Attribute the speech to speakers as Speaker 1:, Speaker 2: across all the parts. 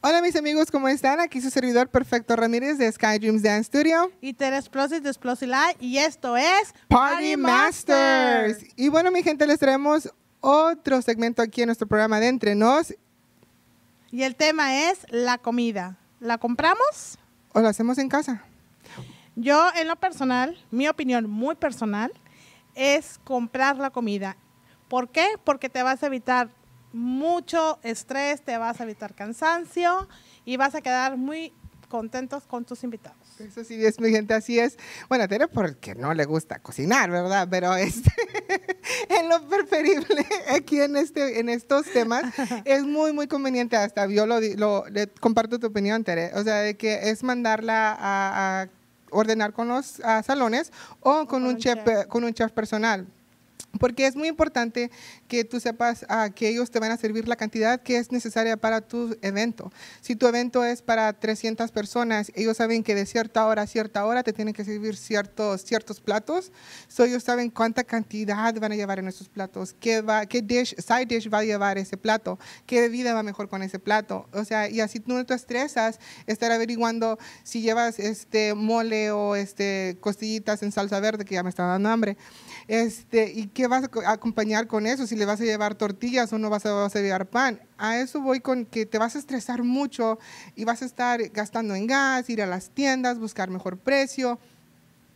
Speaker 1: Hola mis amigos, ¿cómo están? Aquí su servidor Perfecto Ramírez de Sky Dreams Dance Studio. Y Teres Plosis de Live y esto es Party, Masters. Y bueno mi gente, les traemos otro segmento aquí en nuestro programa de Entrenos.
Speaker 2: Y el tema es la comida. ¿La compramos? ¿O la hacemos en casa? Yo en lo personal, mi opinión muy personal, es comprar la comida. ¿Por qué? Porque te vas a evitar mucho estrés, te vas a evitar cansancio y vas a quedar muy contentos con tus invitados. Eso sí es, mi gente,
Speaker 1: así es. Bueno, Tere porque no le gusta cocinar, ¿verdad? Pero es este, en lo preferible aquí en, este, en estos temas es muy, muy conveniente. Hasta yo lo, comparto tu opinión, Tere. O sea, de que es mandarla a, ordenar con los salones o con, un, chef, con un chef personal porque es muy importante que tú sepas a que ellos te van a servir la cantidad que es necesaria para tu evento. Si tu evento es para 300 personas, ellos saben que de cierta hora a cierta hora te tienen que servir ciertos, ciertos platos. ellos saben cuánta cantidad van a llevar en esos platos, qué, va, qué side dish va a llevar ese plato, qué bebida va mejor con ese plato. O sea, y así tú no te estresas estar averiguando si llevas este mole o este costillitas en salsa verde, que ya me está dando hambre, este, y ¿qué vas a acompañar con eso? Si le vas a llevar tortillas o no vas a, llevar pan. A eso voy con que te vas a estresar mucho y vas a estar gastando en gas, ir a las tiendas, buscar mejor precio.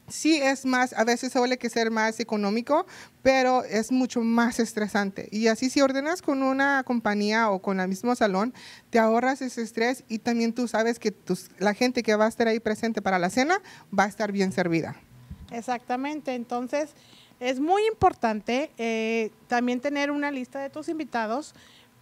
Speaker 1: Sí es más, a veces suele que ser más económico, pero es mucho más estresante. Y así si ordenas con una compañía o con el mismo salón, te ahorras ese estrés y también tú sabes que la gente que va a estar ahí presente para la cena va a estar bien servida.
Speaker 2: Exactamente, entonces es muy importante eh, también tener una lista de tus invitados.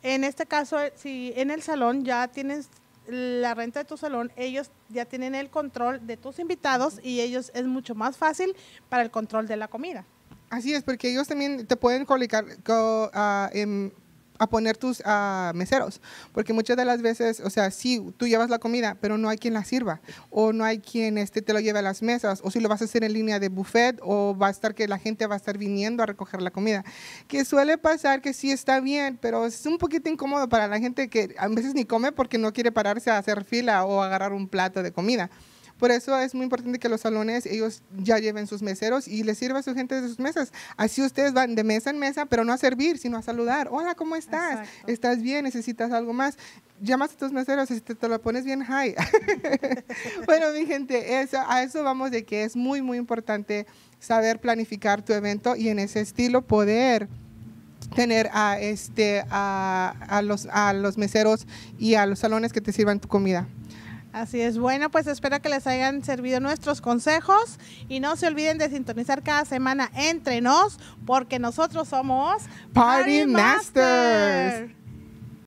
Speaker 2: En este caso, eh, si en el salón ya tienes la renta de tu salón, ellos ya tienen el control de tus invitados y ellos es mucho más fácil para el control de la comida. Así es, porque ellos también te pueden
Speaker 1: colocar, ah, a poner tus meseros, porque muchas de las veces, o sea, sí, tú llevas la comida, pero no hay quien la sirva, o no hay quien este, te lo lleve a las mesas, o si lo vas a hacer en línea de buffet, o va a estar que la gente va a estar viniendo a recoger la comida, que suele pasar que sí está bien, pero es un poquito incómodo para la gente que a veces ni come porque no quiere pararse a hacer fila o agarrar un plato de comida. Por eso es muy importante que los salones, ellos ya lleven sus meseros y les sirva a su gente de sus mesas. Así ustedes van de mesa en mesa, pero no a servir, sino a saludar. Hola, ¿cómo estás? ¿Estás bien? ¿Necesitas algo más? llamas a tus meseros y te, lo pones bien high. bueno, mi gente, eso, a eso vamos de que es muy, muy importante saber planificar tu evento y en ese estilo poder tener a, este, a, los, a los meseros y a los salones que te sirvan tu comida.
Speaker 2: Así es, bueno, pues espero que les hayan servido nuestros consejos y no se olviden de sintonizar cada semana entre nos porque nosotros somos Party, Masters.